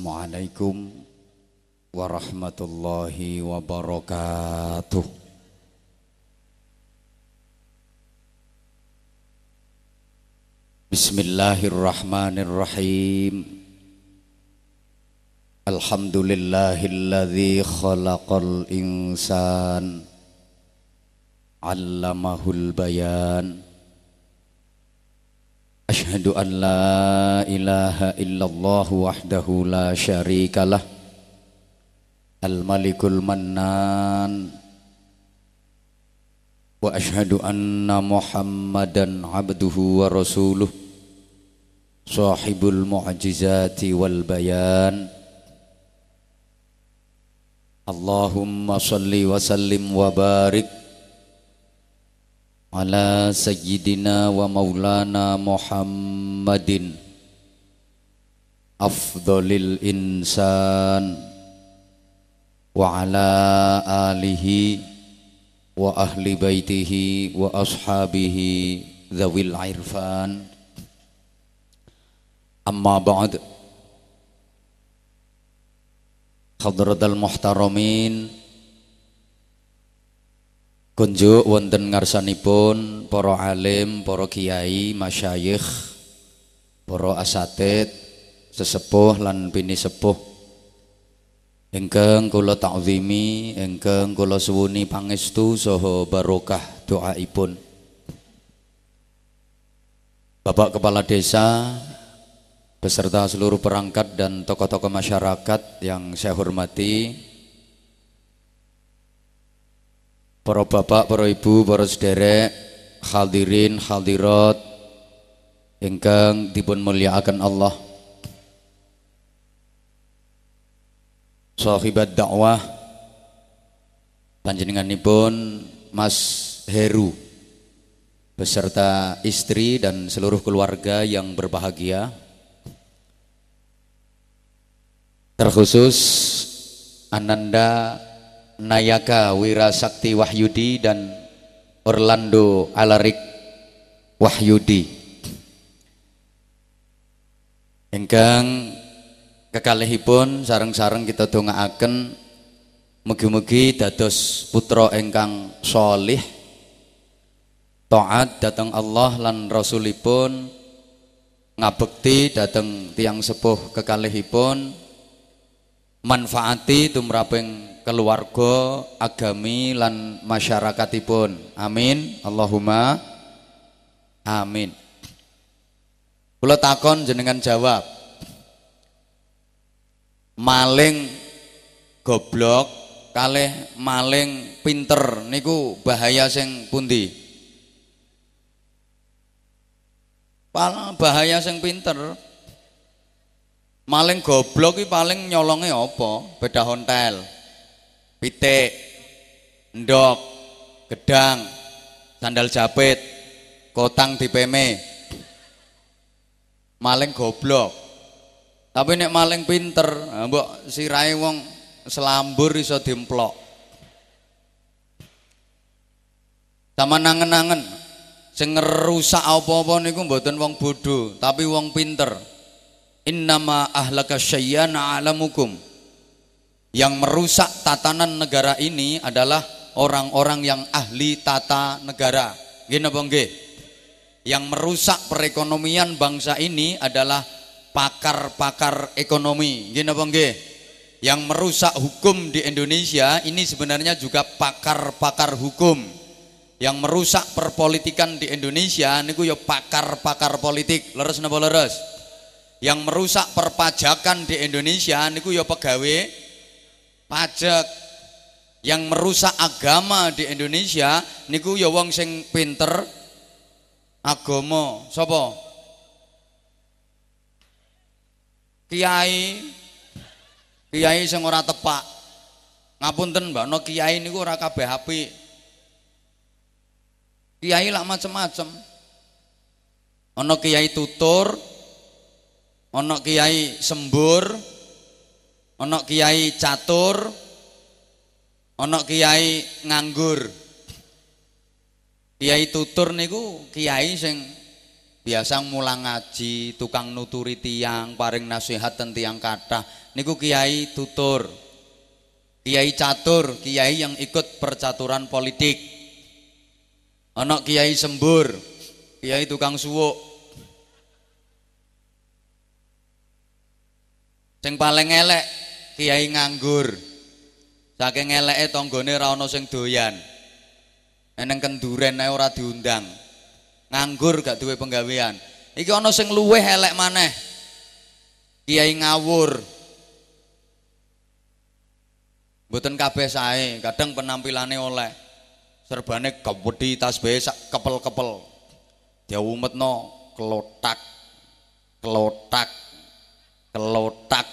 Assalamualaikum warahmatullahi wabarakatuh. Bismillahirrahmanirrahim. Alhamdulillahilladzi khalaqal insan 'allamahul bayan. أشهد أن لا إله إلا الله وحده لا شريك له الملك المنان وأشهد أن محمدا عبده ورسوله صاحب المعجزات والبيان اللهم صل وسلم وبارك على سيدنا ومولانا محمد أفضل الإنسان وعلى آله وأهل بيته وأصحابه ذوي العرفان أما بعد خضرة المحترمين Kunjuk wonten ngarsanipun para alim, para kiai, masyayikh, para asatid, sesepuh lan sepuh, Ingkang kula ta'zimi, ingkang kula suwuni pangestu soho barokah doaipun. Bapak Kepala Desa beserta seluruh perangkat dan tokoh-tokoh masyarakat yang saya hormati, para bapak, para ibu, para sederek, hadirin, hadirat ingkang dipun muliakan Allah. Sahibat dakwah panjenenganipun Mas Heru beserta istri dan seluruh keluarga yang berbahagia. Terkhusus Ananda Nayaka Wirasakti Wahyudi dan Orlando Alarik Wahyudi Engkang kekalihipun sarang-sarang kita dongaaken mugi-mugi dados putra engkang solih taat datang Allah lan Rasulipun ngabekti datang tiang sepuh kekalihipun manfaati tumraping keluarga, agami lan masyarakatipun. Amin. Allahumma amin. Kula takon jenengan jawab. Maling goblok kalih maling pinter niku bahaya sing pundi? bahaya sing pinter. Maling goblok iki paling nyolonge apa? Beda hotel pitik, endok, gedang, sandal japit, kotang dipeme. Maling goblok. Tapi nek maling pinter, mbok sirahe wong selambur iso dimplok. Sama nangen-nangen sing ngerusak apa-apa niku mboten wong bodoh, tapi wong pinter. Innama ahlaka syai'an alamukum. Yang merusak tatanan negara ini adalah orang-orang yang ahli tata negara. Gini bang Yang merusak perekonomian bangsa ini adalah pakar-pakar ekonomi. Gini bang Yang merusak hukum di Indonesia ini sebenarnya juga pakar-pakar hukum yang merusak perpolitikan di Indonesia ini gue ya pakar-pakar politik leres nabo leres yang merusak perpajakan di Indonesia ini gue ya pegawai pajak yang merusak agama di Indonesia niku ya wong sing pinter agama sapa kiai kiai sing ora tepak ngapunten Mbak no kiai niku ora kabeh api kiai lak macem-macem ana kiai tutur ana kiai sembur Onok kiai catur, onok kiai nganggur. Kiai tutur niku kiai sing biasa mulang ngaji, tukang nuturi tiang, paring nasihat tentang tiang nih Niku kiai tutur. Kiai catur, kiai yang ikut percaturan politik. Onok kiai sembur, kiai tukang suwuk, yang paling elek kiai nganggur saking eleke tanggane ra ana sing doyan eneng kenduren ae ora diundang nganggur gak duwe penggawean iki ana sing luweh elek maneh kiai ngawur mboten kabeh sae kadang penampilane oleh serbane kepedi tasbih sak kepel-kepel diumetno kelotak kelotak kelotak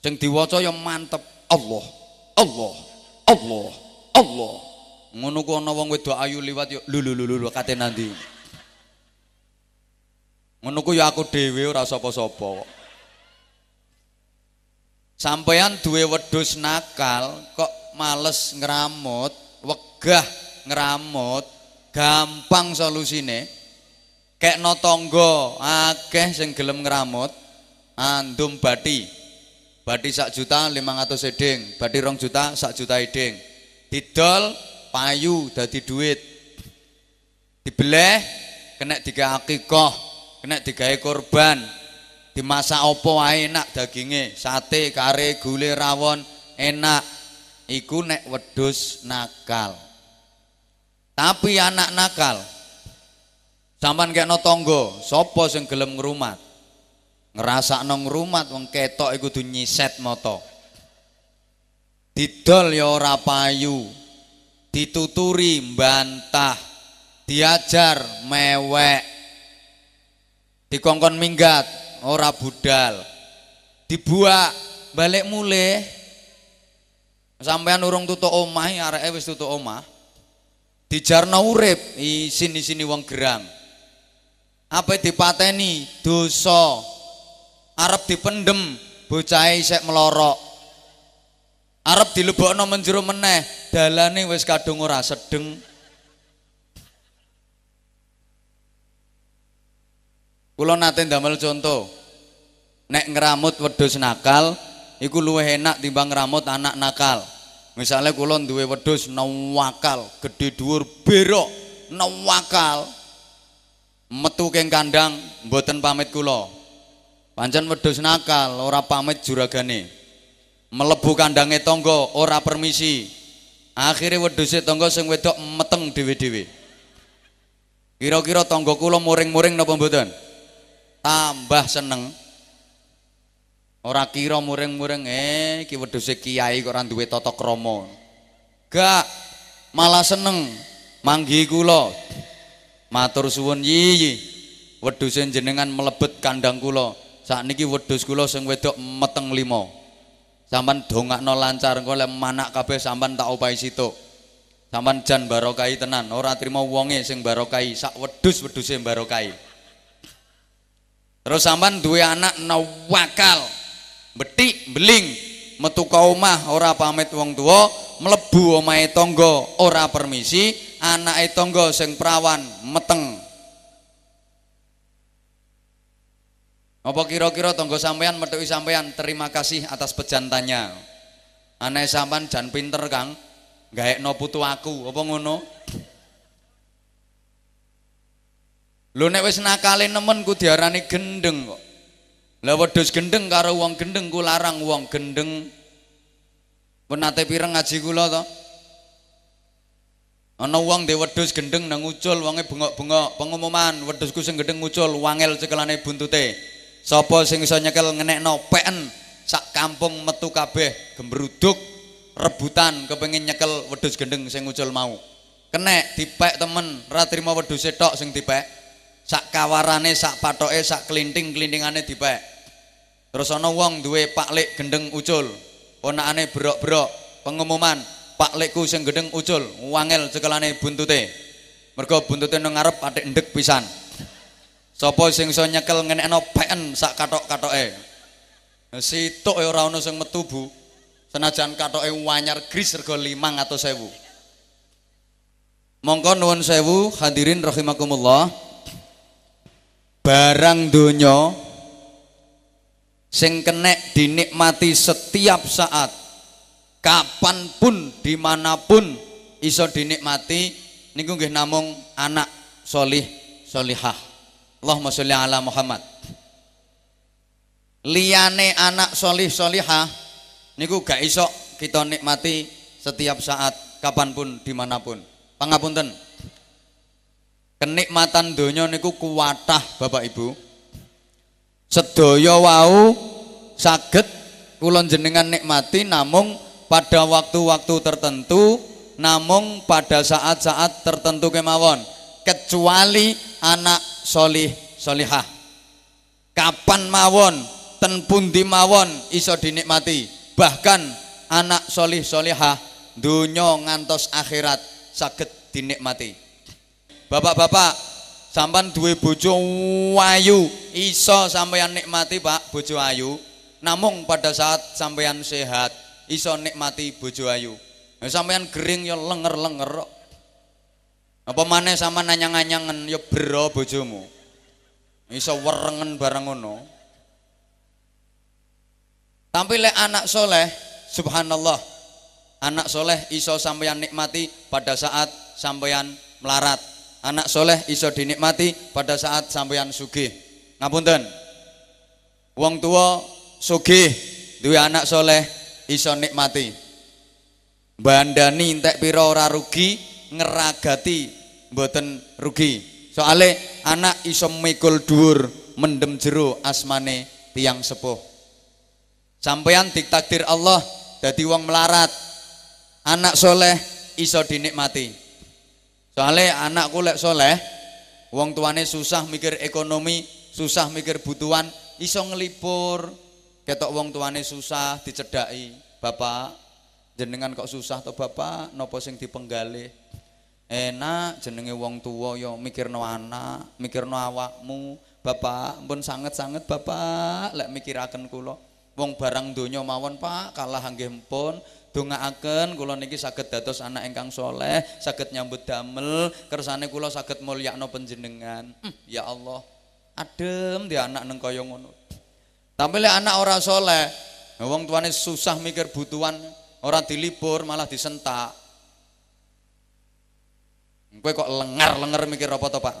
Sing diwaca ya mantep. Allah, Allah, Allah, Allah. Ngono ku ana wong wedok ayu liwat yo lulu lulu kate nanti. Ngono ku ya aku dhewe ora sapa-sapa sampean duwe wedhus nakal kok males ngramut, wegah ngramut, gampang solusine. Kekno tangga akeh sing gelem ngramut, andum bati Badi sak juta lima ratus eding, badi rong juta sak juta eding. Didol payu dadi duit. Dibeleh kena tiga akikoh, kena tiga korban. Dimasak opo enak daginge, sate, kare, gule, rawon enak. Iku nek wedus nakal. Tapi anak nakal, Sampan kayak tangga, sopos sing gelem rumah ngerasa nong rumat wong ketok iku kudu nyiset moto didol ya ora payu dituturi mbantah diajar mewek dikongkon minggat ora budal dibuak balik mulih sampean urung tutuk omah iya, areke wis oma, omah dijarno urip isin-isini wong geram apa dipateni dosa arep dipendem bocahe isek melorok arep dilebokno menjero meneh dalane wis kadung ora sedeng kula nate ndamel conto nek ngeramut wedhus nakal iku luwih enak timbang ngeramut anak nakal misalnya kula duwe wedhus nawakal gede dhuwur berok nawakal metu keng kandang mboten pamit kula pancen wedhus nakal ora pamit juragane mlebu kandange tangga ora permisi akhire wedhuse tangga sing wedok meteng dhewe-dhewe kira-kira tangga kula muring-muring napa mboten tambah seneng ora kira muring-muring eh iki wedhuse kiai kok ora duwe tata krama gak malah seneng manggi kula matur suwun yi yi wedhuse jenengan mlebet kandang kula Sakniki wedus kula sing wedok meteng limo. dongak dongakno lancar engko lek manak kabeh sampeyan tak opahi situ, Sampeyan jan barokai tenan, ora trimo wonge sing barokai, sak wedus wedus wedhuse barokai. Terus sampeyan duwe anak nawakal, betik, beling, metu ka omah ora pamit wong tuwa, mlebu omahe tonggo ora permisi, anake tangga sing prawan meteng Apa kira-kira tonggo sampean metuki sampean terima kasih atas pejantannya. Aneh sampean jan pinter, Kang. Gaekno putu aku, apa ngono? Lho nek wis nakale nemen ku diarani gendeng kok. Lah wedhus gendeng karo wong gendeng ku larang wong gendeng. Penate pireng ngaji kula to? Ana wong dhewe wedhus gendeng nang ucul wonge bengok-bengok pengumuman wedhusku sing gendeng ucul wangel cekelane buntute. sapa sing iso nyekel ngenekno peken sak kampung metu kabeh gembruduk rebutan kepengin nyekel wedhus gendeng sing ucul mau kenek dipek temen ra trima wedhus tok sing dipek sak kawarane sak patoke sak klinting-klintingane dipek terus ana wong duwe paklik gendeng ucul ponakane brok-brok pengumuman paklikku sing gendeng ucul wangel cekelane buntute mergo buntute nang ngarep atik ndek pisan Sopo sing iso nyekel ngenekno peken sak kathok-kathoke. e situ ya ora ana sing metu Bu. Senajan kathoke wanyar gris atau sewu Mongko nuwun sewu hadirin rahimakumullah. Barang donya sing kene dinikmati setiap saat kapan pun dimanapun iso dinikmati niku nggih namung anak solih solihah Allahumma sholli ala Muhammad liane anak solih solihah niku gak iso kita nikmati setiap saat kapanpun dimanapun pangapunten kenikmatan donya niku kuatah bapak ibu sedaya wau saged kulon jenengan nikmati namung pada waktu-waktu tertentu namung pada saat-saat tertentu kemawon kecuali anak solih solihah kapan mawon ten pundi mawon iso dinikmati bahkan anak solih solihah dunyo ngantos akhirat sakit dinikmati bapak-bapak sampan duwe bojo ayu iso sampeyan nikmati pak bojo ayu Namun pada saat sampeyan sehat iso nikmati bojo ayu sampeyan gering ya lenger-lenger apa mana sama nanyang nanyangan ya bro bojomu. Iso warengan bareng ngono. Tapi le anak soleh, subhanallah, anak soleh iso sampeyan nikmati pada saat sampeyan melarat. Anak soleh iso dinikmati pada saat sampeyan sugih. Ngapunten. Wong tua sugih duwe anak soleh iso nikmati. Bandani entek piro ora rugi, ngeragati mboten rugi soale anak iso mikul dhuwur mendem jero asmane tiang sepuh sampeyan diktakdir Allah dadi wong melarat anak soleh iso dinikmati soale anak kulek soleh wong tuane susah mikir ekonomi susah mikir butuhan iso ngelipur ketok wong tuane susah dicedai bapak jenengan kok susah to bapak nopo sing dipenggalih enak jenenge wong tua yo ya mikirno anak mikirno awakmu bapak pun sangat sangat bapak lek mikiraken kulo wong barang donya mawon pak kalah nggih pun akan kula niki sakit dados anak engkang soleh sakit nyambut damel kersane kula mulia no panjenengan hmm, ya Allah adem di anak neng koyong unut tapi le anak orang soleh wong tuane susah mikir butuan orang dilibur malah disentak gue kok lengar-lengar mikir apa to, Pak?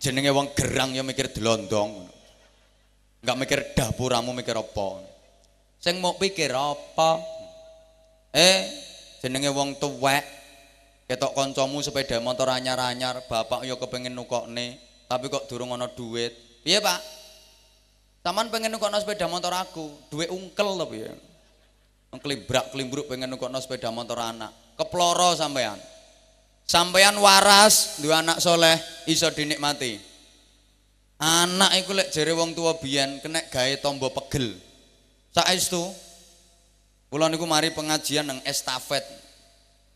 Jenenge wong gerang ya mikir delondong. Enggak mikir dapuramu mikir apa. Sing mau pikir apa? Eh, jenenge wong tuwek. Ketok kancamu sepeda motor anyar-anyar, bapak yo ya kepengen nukok nih, tapi kok durung ana duit. Iya Pak? Taman pengen nukok no sepeda motor aku, duit ungkel tapi ya. Ngelibrak, kelimbruk pengen nukok no sepeda motor anak. Keploro sampean. Sampeyan waras, dua anak soleh, iso dinikmati. Anak iku lek jere wong tua biyen kena gawe tombo pegel. Saestu kula niku mari pengajian nang estafet.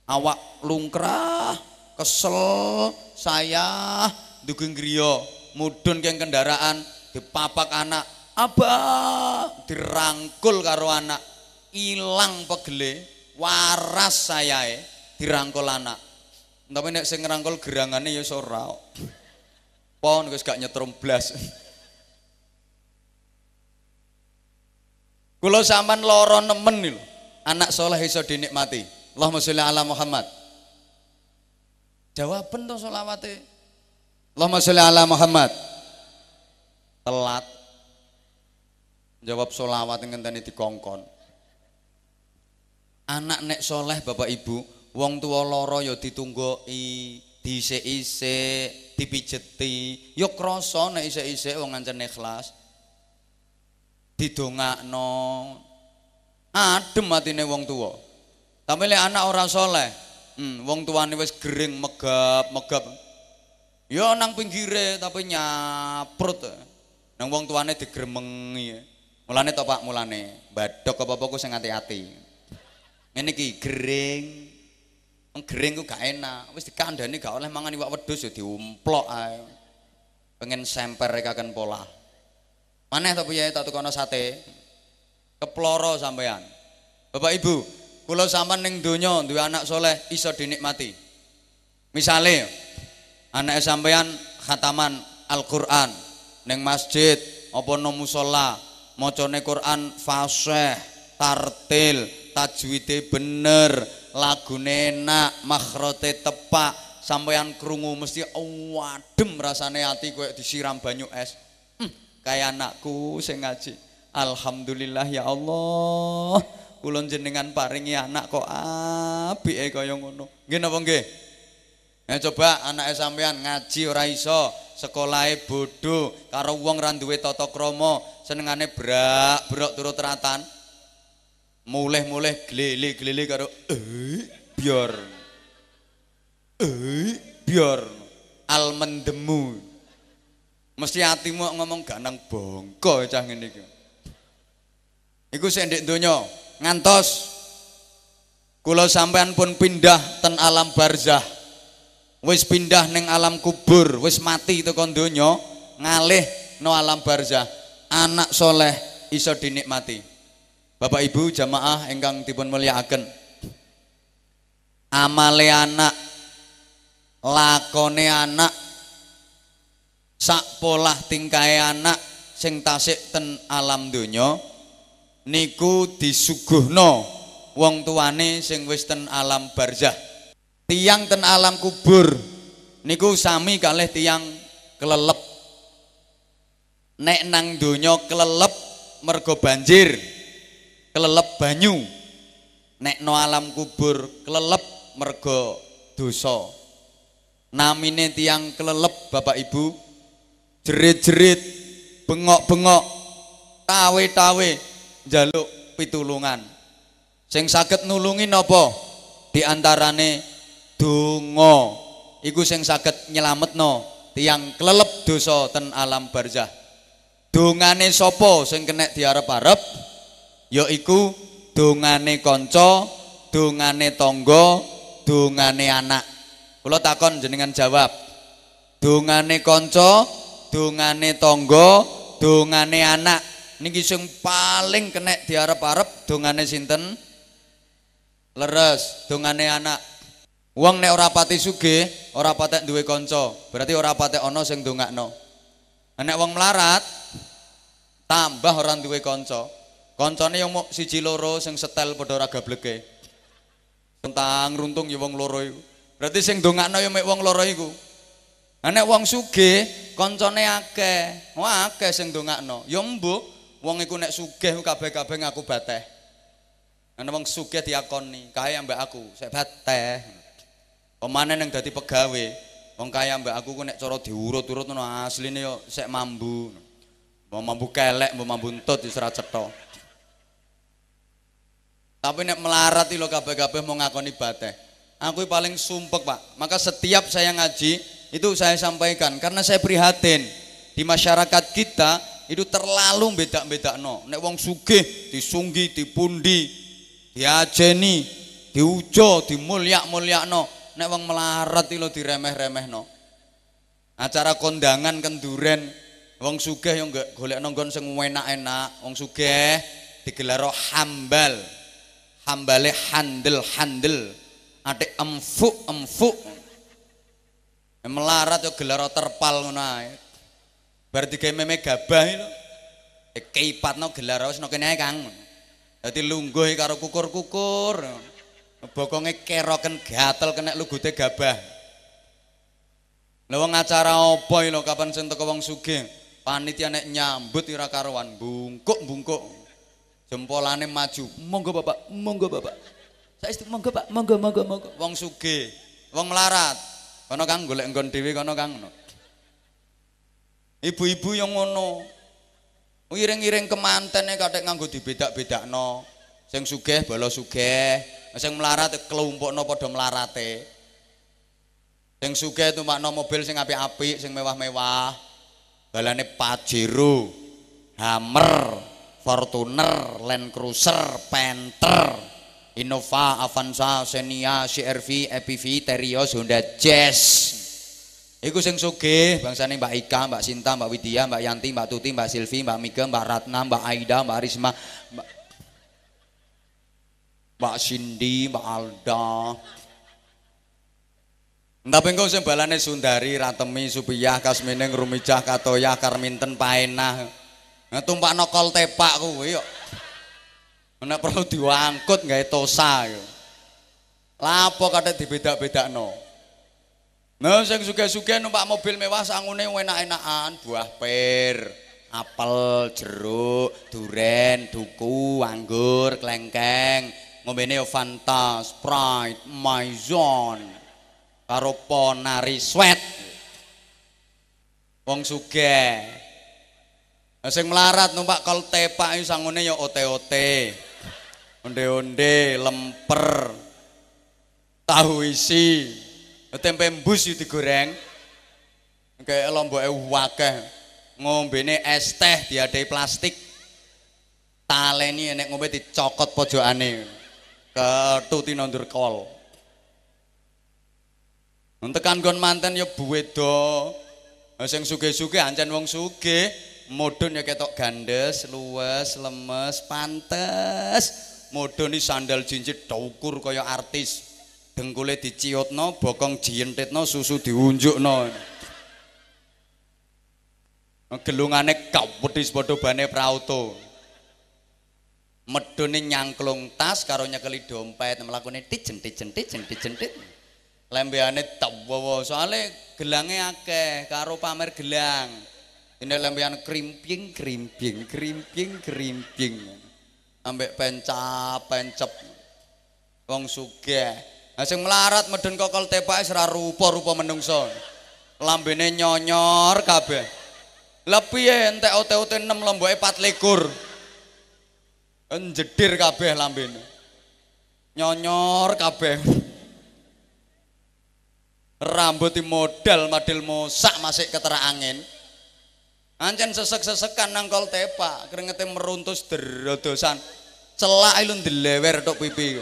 Awak lungkrah, kesel, saya dugeng griya, mudun keng kendaraan, dipapak anak, abah dirangkul karo anak ilang pegele waras sayae dirangkul anak tapi nek sing ngerangkul gerangane ya iso ora. Pon wis gak nyetrum blas. Kula sampean lara nemen lho. Anak soleh iso dinikmati. Allahumma sholli ala Muhammad. Jawaban to selawate. Allahumma sholli ala Muhammad. Telat. Jawab solawat ngenteni dikongkon. Anak nek soleh Bapak Ibu, wong tuwa loro ya ditunggoki dhisik-isik dipijeti ya krasa nek isik-isik wong ancen ikhlas didongakno adem atine wong tuwa tapi lek anak ora saleh hmm, wong tuane wis gering megap megap ya nang pinggire tapi nyaprut nang wong tuane digremengi mulane to Pak mulane badhok apa-apa ku sing ati-ati ngene iki gering Ngering ku gak enak, wis dikandani gak oleh mangan iwak wedhus ya diumplok ae. Pengen semper rekaken pola. Maneh to piye tak tukono sate? Keploro sampean. Bapak Ibu, kula sampean ning donya duwe anak soleh iso dinikmati. Misale anak sampean khataman Al-Qur'an ning masjid apa nang musala macane Quran fasih, tartil, tajwide bener, lagune enak, makhrote tepak, sampeyan krungu mesti wadem rasane ati koyo disiram banyu es. Hmm, kaya anakku sing ngaji. Alhamdulillah ya Allah. Kula jenengan paringi anak kok apike kaya ngono. Nggih napa nggih? Ya coba anake sampean, ngaji ora iso, sekolahe bodoh, karo wong ora duwe tata krama, senengane brak, brok turu teratan. Muleh-muleh gelili gelili karo eh biar eh biar almendemu mesti hatimu ngomong ganang bongko ya, cah ngene iki iku sik ngantos kula sampean pun pindah ten alam barzah wis pindah neng alam kubur wis mati itu donya ngalih no alam barzah anak soleh iso dinikmati Bapak Ibu jamaah engkang dipun mulyakaken. Amale anak, lakone anak, sak polah tingkai anak sing tasik ten alam dunyo niku disuguhno wong tuane sing wis ten alam barzah. Tiang ten alam kubur niku sami kalih tiang kelelep. Nek nang dunyo kelelep mergo banjir, kelelep banyu nek no alam kubur kelelep mergo dosa namine tiang kelelep Bapak Ibu jerit-jerit bengok-bengok tawe-tawe jaluk pitulungan sing sakit nulungi napa diantarane donga iku sing nyelamet no, tiang kelelep dosa ten alam barzah Dungane sopo, sing kena diarep-arep yaiku dongane kanca, dongane tangga, dongane anak. Kula takon jenengan jawab. Dongane kanca, dongane tangga, dongane anak. Niki sing paling kenek diarep-arep dongane sinten? Leres, dongane anak. Wong nek ora pati sugih, ora pati duwe kanca, berarti ora pati ana sing dongakno. Nek wong melarat tambah ora duwe kanca. Koncone yang mau siji loro sing setel padha ora gableke. Tentang runtung ya wong loro iku. Berarti sing ndongakno ya mek wong loro iku. Ana wong sugih, koncone akeh. Wah, oh, akeh sing ndongakno. Ya mbuk, wong iku nek sugih kabeh-kabeh ngaku bateh. Ana wong sugih diakoni, kae mbak aku, sek bateh. Pemane yang dadi pegawe, wong kaya mbak aku ku nek cara diurut-urut ngono asline yo sek mambu. Mau mambu kelek, mau mambu entut wis ora cetok. Tapi nek melarat lo kabeh-kabeh mau ngakoni bateh. Aku paling sumpek, Pak. Maka setiap saya ngaji itu saya sampaikan karena saya prihatin di masyarakat kita itu terlalu beda-beda no. Nek wong sugih disunggi, dipundi, diajeni, diujo, dimulya mulyak no. Nek wong melarat lo diremeh-remeh no. Acara kondangan kenduren wong sugih yang gak golek nonggon sing enak-enak, wong sugih digelar hambal hambale handel handel ada empuk empuk melarat ya gelar terpal ngunai berarti kayak meme gabah itu keipat no gelar harus nokenya kang jadi lungguh karo kukur kukur bokongnya keroken gatel kena lugute gabah lo acara opo lo kapan sentuh ke wong suge panitia nek nyambut ira karuan bungkuk bungkuk Jempolane maju. Monggo Bapak, monggo Bapak. Saestu monggo Pak, monggo monggo monggo. Wong sugih, wong melarat. Kono Kang golek nggon dhewe kono Kang. Ibu-ibu yang ngono. Ngiring-ngiring kemantene kathek nganggo dibedak-bedakno. Sing sugih bola sugih, sing melarat kelompokno padha melarate. Sing sugih tumakno mobil sing apik-apik, sing mewah-mewah. Balane Pajero. Hammer. -mewah. Fortuner, Land Cruiser, Panther, Innova, Avanza, Xenia, CRV, EPV, Terios, Honda Jazz. Iku sing sugih bangsane Mbak Ika, Mbak Sinta, Mbak Widya, Mbak Yanti, Mbak Tuti, Mbak Silvi, Mbak Mika, Mbak Ratna, Mbak Aida, Mbak Risma, Mbak, Mbak Cindy, Mbak Alda. Tapi engko sing balane Sundari, Ratemi, Supiyah, Kasmineng, Rumijah, Katoyah, Karminten, Paenah. Nah, tumpak nokol tepak kuwi yuk. Nek perlu diangkut nggak tosa yo. Lapo kadek dibedak-bedak no. Nah, saya suka-suka numpak mobil mewah, sangune enak-enakan, buah pir, apel, jeruk, duren, duku, anggur, kelengkeng, ngombe neo Fanta, Sprite, Maison, karo Nari, sweat. Wong sugih sing melarat numpak kol tepak iki sangune ya ote-ote. Onde-onde, lemper. Tahu isi. Tempe mbus yo digoreng. Kayak lomboke wakeh. Ngombene es teh diadei plastik. Taleni enek ngombe dicokot pojokane. Ketuti nondur kol. Untekan gon manten yo buwedo. Sing suge-suge ancen wong sugih. -suge. modun ya ketok gandes, luwes, lemes, pantes. Modun iki sandal jinjit daukur kaya artis. Dengkule diciutno, bokong jientitno, susu diunjukno. Gelungane kau putis bodoh bane prauto. ini nyangklung tas karonya keli dompet, mlakune tijen-tijen-tijen-tijen. tak bawa, soale gelangnya akeh karo pamer gelang ini lembian krimping krimping krimping krimping ambek pencap pencap, wong suge asing melarat meden kokol tepak serah rupa-rupa menungso lambene nyonyor kabeh lebih ya ente ote-ote 6 empat lekur enjedir kabeh lambene nyonyor kabeh rambut modal madil mosak masih keterangin. Ancen sesek-sesekan nangkol tepa, keringetnya meruntus derodosan. Celak ilun dilewer tok pipi.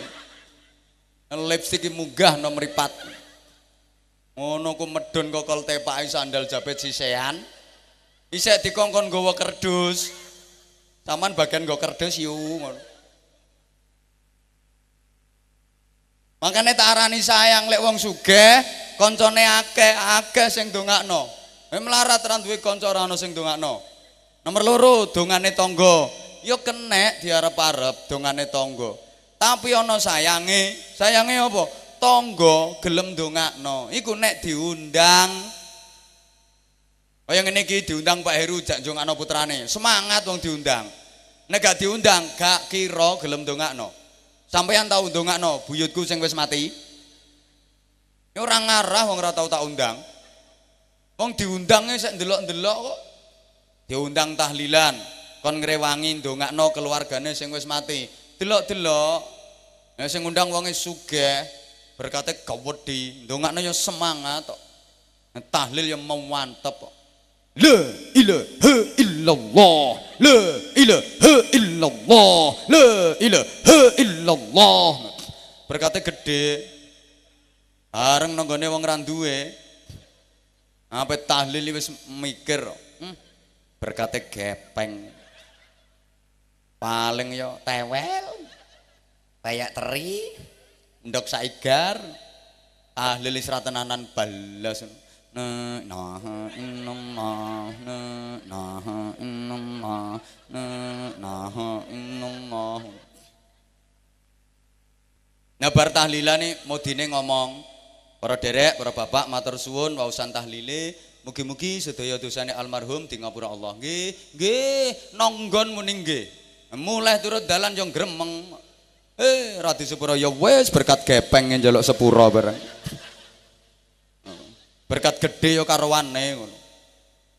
Lipstik mugah no mripat. Ngono ku medun kokol tepak sandal jabet sisean. Isek dikongkon gawa kerdus. Taman bagian go kerdus yu Makanya tak arani sayang lek wong sugih, koncone ake ake sing dongakno. Eh melarat ra duwe kanca ora ana sing dongakno. Nomor loro dongane tangga. Ya kenek diarep-arep dongane tangga. Tapi ana sayange. Sayange apa? Tangga gelem dongakno. Iku nek diundang Kaya ngene iki diundang Pak Heru jak jongakno putrane. Semangat wong diundang. Nek gak diundang gak kira gelem dongakno. Sampeyan tau ndongakno buyutku sing wis mati? Ora ngarah wong ora tau tak undang. Wong diundangnya saya ndelok-ndelok kok. Diundang tahlilan, kon ngrewangi ndongakno keluargane sing wis mati. Delok-delok. Nah sing ngundang wonge sugih, berkate gawedi, ndongakno ya semangat kok. Nah, tahlil ya mantep kok. La ilaha illallah, la ilaha illallah, la ilaha illallah. Berkate gede. Areng nanggone wong ra duwe, Apa tahlil wis mikir. Hmm? Berkate gepeng. Paling yo tewel. Bayak teri. Ndok saigar. Tahlil wis ratenanan balas. Na na na na na na na Nah bar tahlilan nih mau dini ngomong Para derek, para bapak matur suwun wawasan tahlili, mugi-mugi sedaya dosane almarhum di ngapura Allah. Nggih, nggih nonggon muni nggih. Mulai turut dalan yang gremeng. Eh, radi sepura ya wes berkat gepeng yang jaluk sepura bareng. Berkat gede ya karowane ngono.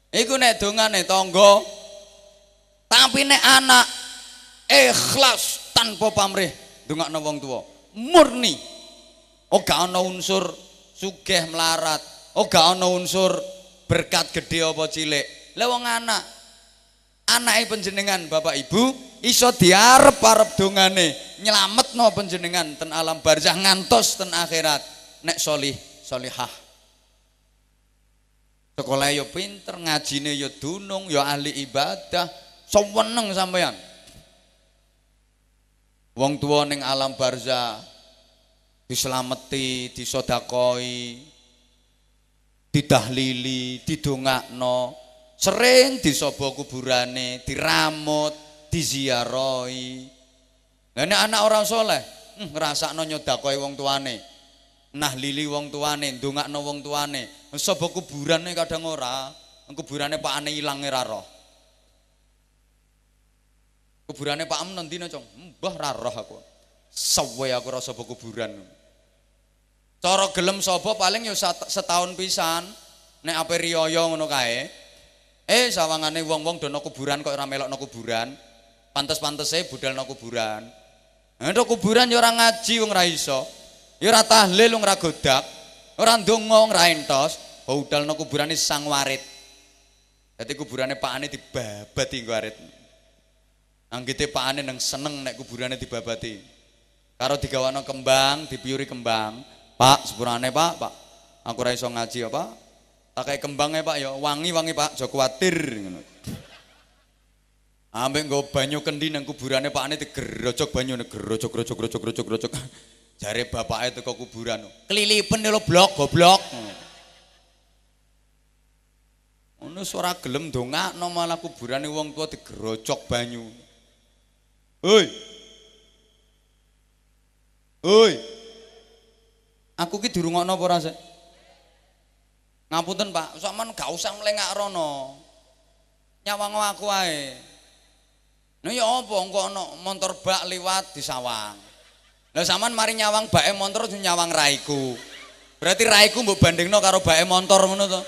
Iku nek dongane tangga. Tapi nek anak ikhlas tanpa pamrih dongakno wong tua, Murni. Oh, gak ana unsur sugeh melarat oh gak ada unsur berkat gede apa cilik lewong anak anak anake Bapak Ibu iso diarep arep dongane no penjenengan ten alam barzah ngantos ten akhirat nek solih solihah sekolah yo ya pinter ngajine yo ya dunung yo ya ahli ibadah seweneng sampean wong tua ning alam barzah dislameti, disodakoi, didahlili, didongakno, sering disoba kuburane, diramut, diziarahi. Nek anak orang saleh, hmm, ngrasakno nyedakoi wong tuane. Nah lili wong tuane, ndongakno wong tuane. Soba kuburane kadang ora, kuburane Pak Ane ilang ora roh. Kuburane Pak Amnon dina, Cung. Mbah ra roh aku. Sewe aku rasa kuburan. Cara gelem sapa paling ya setahun pisan nek ape riyaya ngono kae. Eh sawangane wong-wong dono kuburan kok ora melokno kuburan. Pantes-pantese budalno kuburan. Nek kuburan ya ora ngaji wong ora iso. Ya ora tahlil wong ora godak. Ora ndonga wong ora entos. Budalno kuburane sang warit. Dadi kuburane pakane dibabati nggo warit. Anggite pakane nang seneng nek kuburane dibabati. Karo digawana kembang, dipiuri kembang. Pak, sepurane Pak, Pak. Aku ora iso ngaji apa ya, Tak kayak kembangnya Pak ya, wangi-wangi Pak, aja kuwatir ngono. Ambek nggo banyu kendi nang kuburane Pak Ane digerojok banyu nang gerojok gerojok gerojok gerojok. Jare bapake teko kuburan. Kelilipen lho blok goblok. Ono suara gelem dongakno malah kuburane wong tua digerojok banyu. Hoi. Hoi. Aku ki durungokno apa ora sik? Ngapunten Pak, sampean gak usah mlengak rono. Nyawang aku ae. Nah ya apa engko ana motor bak liwat disawang sawang. Lah sampean mari nyawang bae motor nyawang raiku. Berarti raiku mbok bandingno karo bae motor ngono to.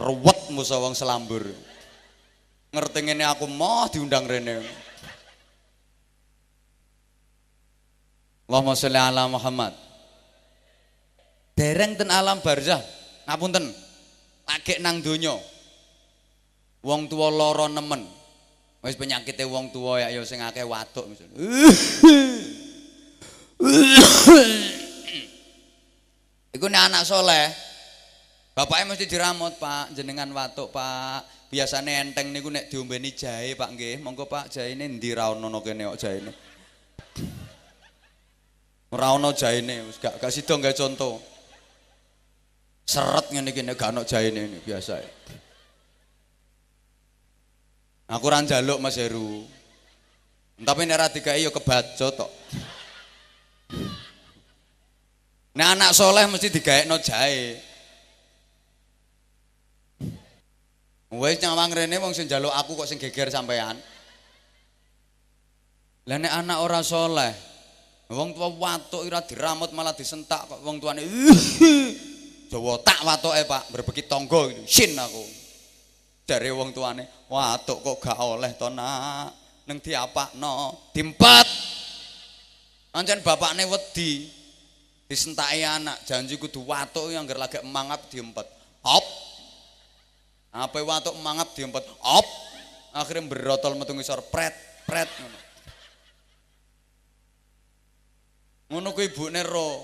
Ruwet musa wong selambur. Ngerti ngene aku mah diundang rene. Allahumma sholli ala Muhammad. Dereng ten alam barzah, ngapunten. Lagi nang donya. Wong tua loro nemen. Wis penyakite wong tua ya ya sing akeh watuk misal. Iku nek anak soleh, bapaknya mesti diramot, Pak. Jenengan watuk, Pak. Biasanya enteng niku nek diombeni jahe, Pak nggih. Monggo Pak, jahene ndi ra ono kene kok ini. Ora ana jaene, wis gak gak sida gawe conto. Seret ngene iki gak ana jaene ini biasa. Ya. Aku ora njaluk Mas Heru. Tapi nek ra dikai ya kebaca tok. Nek anak soleh mesti digaekno jae. Wes nyawang rene wong sing njaluk aku kok sing geger sampean. Lah nek anak ora soleh, wong tua watuk ora diramut malah disentak kok wong tuane Jawa tak watuke Pak berbeki tonggo gitu. sin aku dari wong tuane watuk kok gak oleh to nak ning diapakno dimpet ancen bapakne wedi disentake anak janji kudu watuk yang anggar lagi mangap diempet op apa watuk mangap diempet op akhirnya berotol metu ngisor pret pret ngono ngono ku ibune ro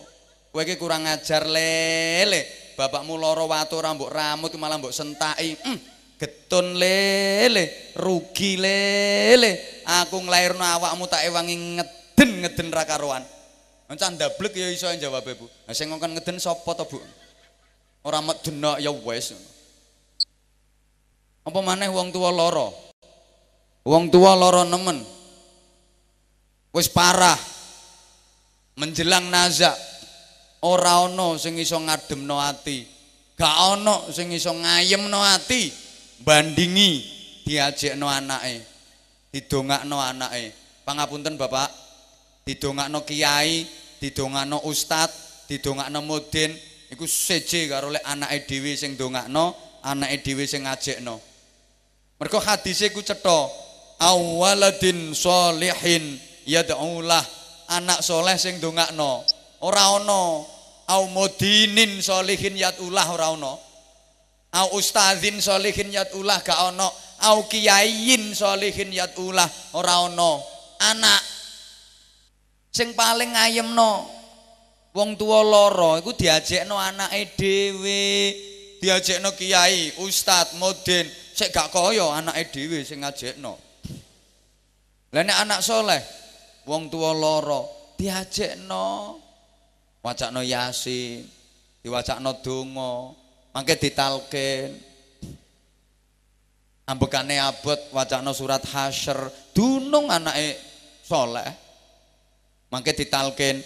kowe iki kurang ajar lele bapakmu loro watu rambut rambut malah mbok sentaki mm. getun lele rugi lele aku nglairno awakmu tak ewangi ngeden ngeden ra karuan menca ndablek ya iso jawab ibu sing ngongkon ngeden sapa to bu ora medeno ya wis apa maneh wong tua loro wong tua loro nemen wis parah menjelang nazak ora ono sing iso no ati gak ono sing iso no ati bandingi diajek no anake no anake pangapunten Bapak no kiai no ustad no mudin iku seje karo lek anake dhewe sing dongakno anake dhewe sing no. mergo hadise ku cetha awaladin solihin yad'ulah anak soleh sing dongakno ora ana au modinin solihin yat ulah ora ana au ustazin solihin yat ulah gak ana au kiaiin solihin yat ulah ora ana anak sing paling ayemno wong tua loro iku diajekno anake dhewe diajekno kiai ustaz, modin sik gak kaya anake dhewe sing ngajekno lha anak soleh wong tua loro no, wajak no yasin diwajak no dungo, mangke ditalkin ambekane abot no surat hasyr dunung anake soleh mangke ditalkin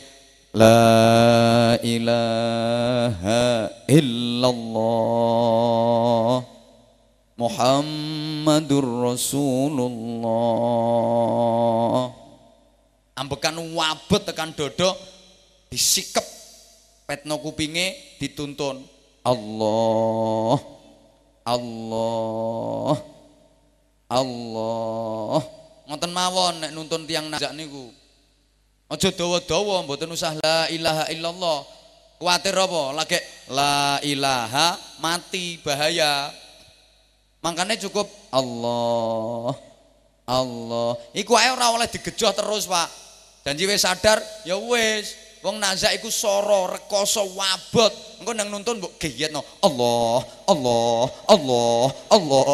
La ilaha illallah Muhammadur Rasulullah ambekan wabet tekan dodo disikep petno kupinge dituntun Allah Allah Allah ngoten mawon nek nuntun tiang nazak niku aja dawa-dawa mboten usah la ilaha illallah kuatir apa lagi la ilaha mati bahaya makanya cukup Allah Allah iku ae ora oleh digejoh terus Pak dan jiwa sadar ya wes wong nazak iku soro rekoso wabot engko nang nuntun mbok geyet no Allah Allah Allah Allah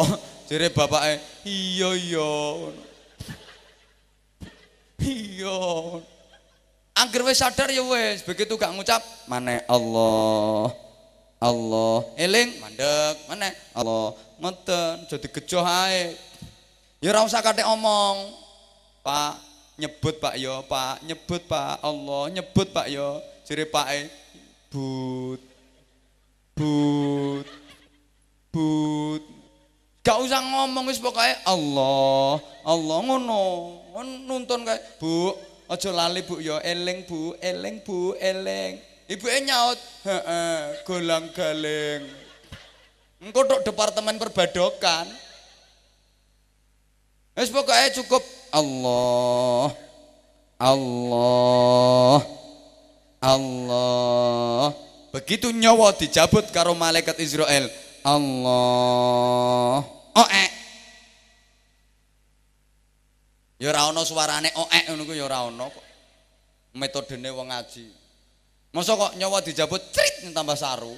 jere bapake iya iya iya angger wis sadar ya wis begitu gak ngucap maneh Allah Allah eling mandek maneh Allah ngoten jadi gejoh ae ya ora usah kate omong Pak nyebut Pak yo, Pak, nyebut Pak Allah, nyebut Pak yo. Jere Pak e but but but gak usah ngomong wis pokoknya Allah, Allah ngono. nonton kae, Bu, aja lali Bu yo, eleng Bu, eleng Bu, eling. ibu nyaut, heeh, golang galeng engkau dok departemen perbadokan. Wis pokoke cukup Allah Allah Allah begitu nyawa dicabut karo malaikat Israel Allah OE, ya ora ana suarane OE ngono ku ya ora ana kok metodene wong ngaji masa kok nyawa dicabut crit tambah saru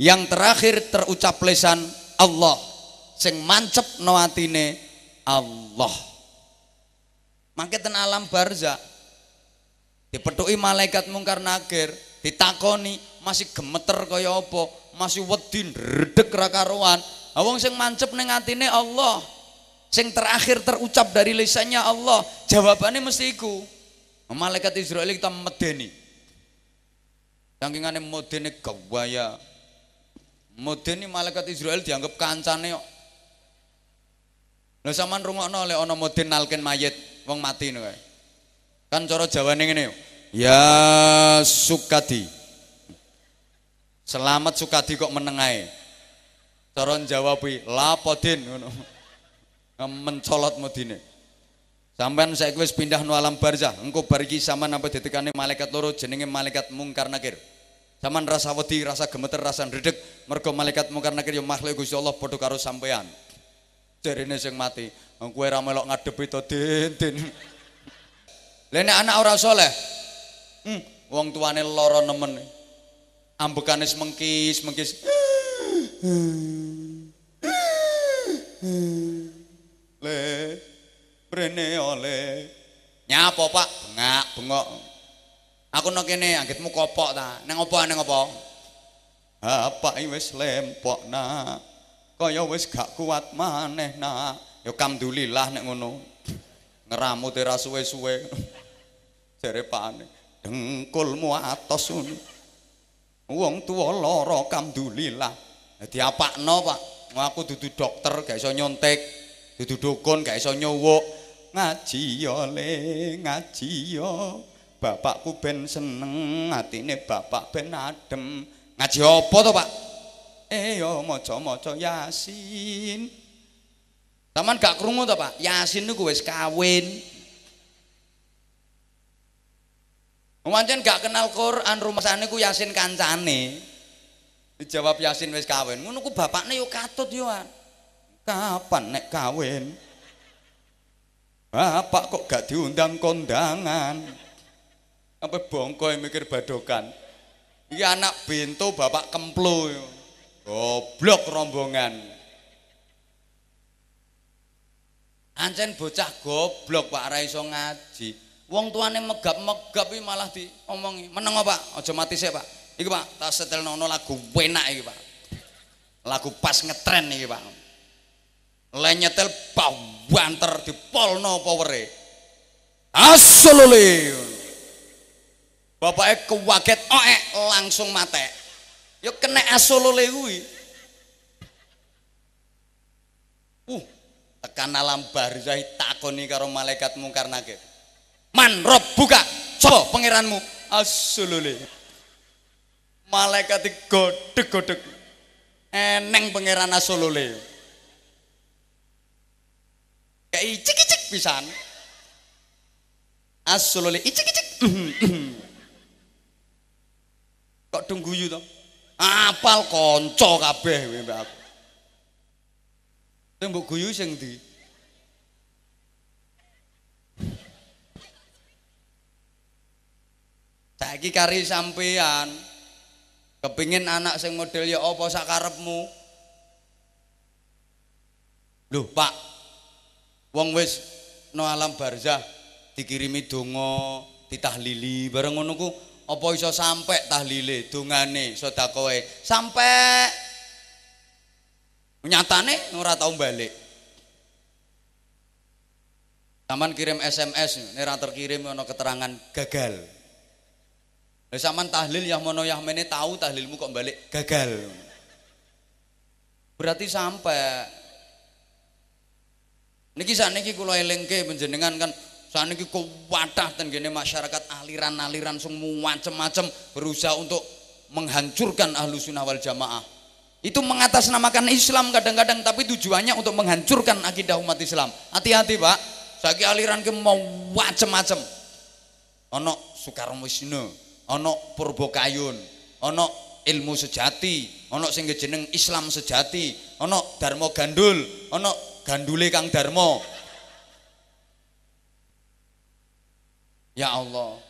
yang terakhir terucap lesan Allah sing mancep no atine Allah maka ten alam barza dipetuki malaikat mungkar nagir ditakoni masih gemeter kaya apa masih wedi redek rakaruan. Awang wong sing mancep ning atine Allah sing terakhir terucap dari lisannya Allah jawabannya mesti iku oh, malaikat Israel kita medeni sangkingane medeni gawaya modeni malaikat Israel dianggap kancane Lha sampean rungokno lek ana mudin nalken mayit wong mati ngono Kan cara Jawane ngene Ya Sukadi. Selamat Sukadi kok meneng ae. Cara jawab lapodin ngono. Mencolot mudine. Sampean saiki wis pindah nu alam barzah. Engko bar iki sampean detikannya ditekani malaikat loro jenenge malaikat mungkar nakir. Sampean rasa wedi, rasa gemeter, rasa ndredeg mergo malaikat mungkar nakir yang makhluk Gusti Allah padha karo sampean derene yang mati. Kowe ora melok ngadepi to den-den. Lah anak orang soleh, hmm, wong tuane lara nemen. Ambekane semengkis, mengkis. Le brene ole. Nyapa, Pak? Bengak, bengok. Aku nang kene anggitmu kopok ta. Nang apa nang apa? Apa wis lempok nak. kaya wis gak kuat maneh nah Yo alhamdulillah nek ngono ngeramute ra suwe-suwe jere pane dengkulmu atos ngono wong tuwa lara alhamdulillah dadi apakno pak aku dudu dokter gak iso nyontek dudu dukun gak iso nyowok ngaji yo le ngaji yo bapakku ben seneng atine bapak ben adem ngaji apa to pak Eyo maca-maca Yasin. Saman gak krungu to, Pak? Yasin niku wis kawin. Omancen gak kenal Quran rumah rumasane ku Yasin kancane. Dijawab Yasin wis kawin. Ngono ku bapakne yo katut yo, Kapan nek kawin? Bapak kok gak diundang kondangan? Sampai bongkoy mikir badokan. Iki anak bento bapak kemplu yo. Goblok rombongan. Ancen bocah goblok Pak ra ngaji. Wong tuane megap-megap iki malah diomongi, "Meneng Pak, aja mati sik, Pak." Iki Pak, tak nono lagu enak iki, Pak. Lagu pas ngetren iki, Pak. Le nyetel bawanter dipolno powere. Asulule. Bapake kewaget oek langsung matek. Ya kena asolo kuwi. Uh, tekan alam barzah takoni karo malaikat mungkar nakir. Man rob buka coba pangeranmu? Asolole. Malaikat digodek-godek. Eneng pangeran asolole. Kayak cik-cik pisan. Asolole icik-icik. Kok tungguyu dong. apal kanca kabeh mbak. Sing mbok guyu sing ndi? Saiki kari sampean kepingin anak sing model ya apa sak karepmu? Loh, Pak. Wong wis no alam barzah dikirimi donga, ditahlili bareng ngono kuwi apa iso sampai tahlile dungane sedakoe sampai nyatane ora tau balik Saman kirim SMS ini ora terkirim ono keterangan gagal Lah sampean tahlil yah mono yah mene tahu tahlilmu kok balik gagal Berarti sampai Niki sak niki kula elingke panjenengan kan Saat ini kewadah dan gini masyarakat aliran-aliran semua macam-macam berusaha untuk menghancurkan ahlu sunnah wal jamaah. Itu mengatasnamakan Islam kadang-kadang tapi tujuannya untuk menghancurkan akidah umat Islam. Hati-hati pak, saiki aliran ke mau macam-macam. Ono Soekarno ono Purbokayun, ono ilmu sejati, ono sing jeneng Islam sejati, ono Dharma Gandul, ono Gandule Kang Dharma, Ya Allah.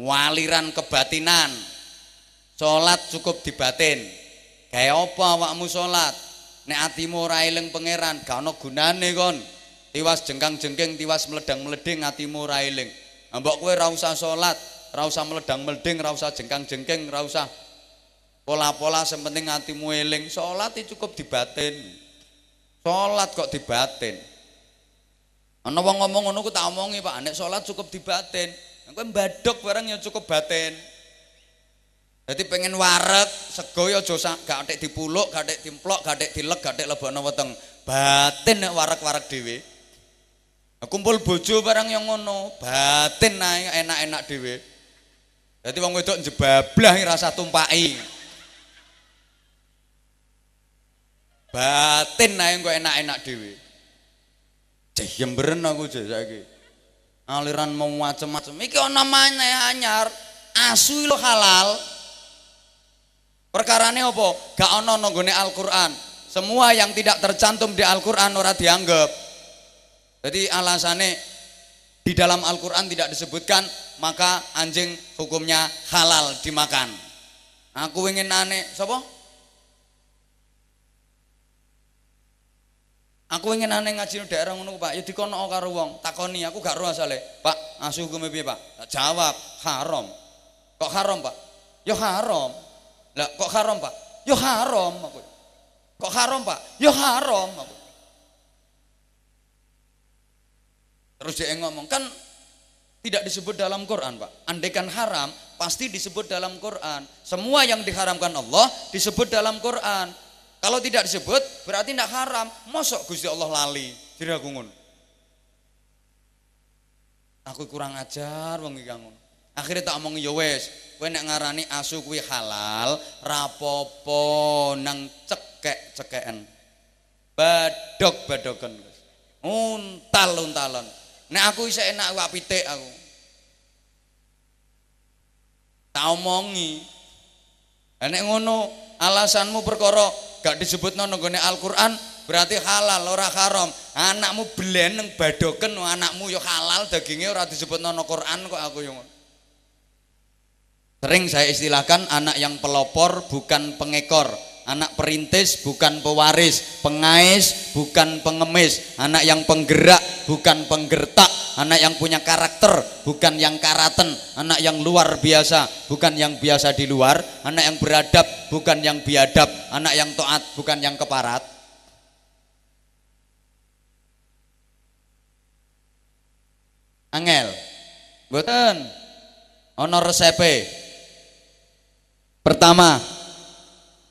Waliran kebatinan. sholat cukup di batin. Kaya apa awakmu salat? Nek atimu ora eling pangeran, gak ana gunane kon. Tiwas jengkang-jengking, tiwas meledang-meleding atimu ora eling. Mbok kowe ora usah salat, meledang-meleding, ora usah jengkang-jengking, ora usah pola-pola sementing atimu eling. Salat cukup di batin. Salat kok di batin. Ana wong ngomong ngono ku tak omongi, Pak, nek salat cukup di batin. Engko mbadok barang ya cukup batin. Jadi pengen waret, sego ya aja gak atik dipuluk, gak atik dimplok, gak atik dileg, gak atik lebokno weteng. Batin nek warek-warek dhewe. Kumpul bojo barang yang ngono, batin nae enak-enak dhewe. Jadi wong wedok jebablah rasa tumpaki. Batin nae engko enak-enak dhewe. Jemberen aku jadi Aliran mau macam-macam ini ana namanya anyar, asu lo halal. Perkarane apa? Gak ono nonggone Alquran Al-Qur'an. Semua yang tidak tercantum di Al-Qur'an ora dianggap. Jadi alasannya di dalam Al-Qur'an tidak disebutkan, maka anjing hukumnya halal dimakan. Aku ingin aneh, sapa? Aku ingin aneh ngaji di daerah ngono Pak, ya dikono karo wong, takoni aku gak ro asale. Pak, Asuh gue piye, Pak? Jawab, haram. Kok haram, Pak? Yo ya haram. Lah kok haram, Pak? Yo ya haram aku. Kok haram, Pak? Yo ya haram Terus dia ngomong, kan tidak disebut dalam Quran, Pak. Andaikan haram, pasti disebut dalam Quran. Semua yang diharamkan Allah disebut dalam Quran. Kalau tidak disebut berarti tidak haram. Mosok Gusti Allah lali. Jadi aku ngun. Aku kurang ajar wong kangun. Akhirnya tak omong ya wis, kowe nek ngarani asu kuwi halal, rapopo nang cekek-cekeken. Badok-badoken wis. Untal-untalan. Nek aku isih enak awak pitik aku. Tak omongi. Nek ngono alasanmu perkara gak disebut nonggone Al-Quran berarti halal ora haram anakmu belen yang badoken anakmu yo halal dagingnya ora disebut nono Quran kok aku yang sering saya istilahkan anak yang pelopor bukan pengekor Anak perintis bukan pewaris, pengais bukan pengemis, anak yang penggerak bukan penggertak, anak yang punya karakter bukan yang karaten, anak yang luar biasa bukan yang biasa di luar, anak yang beradab bukan yang biadab, anak yang toat bukan yang keparat. Angel. boten, honor resepe. Pertama,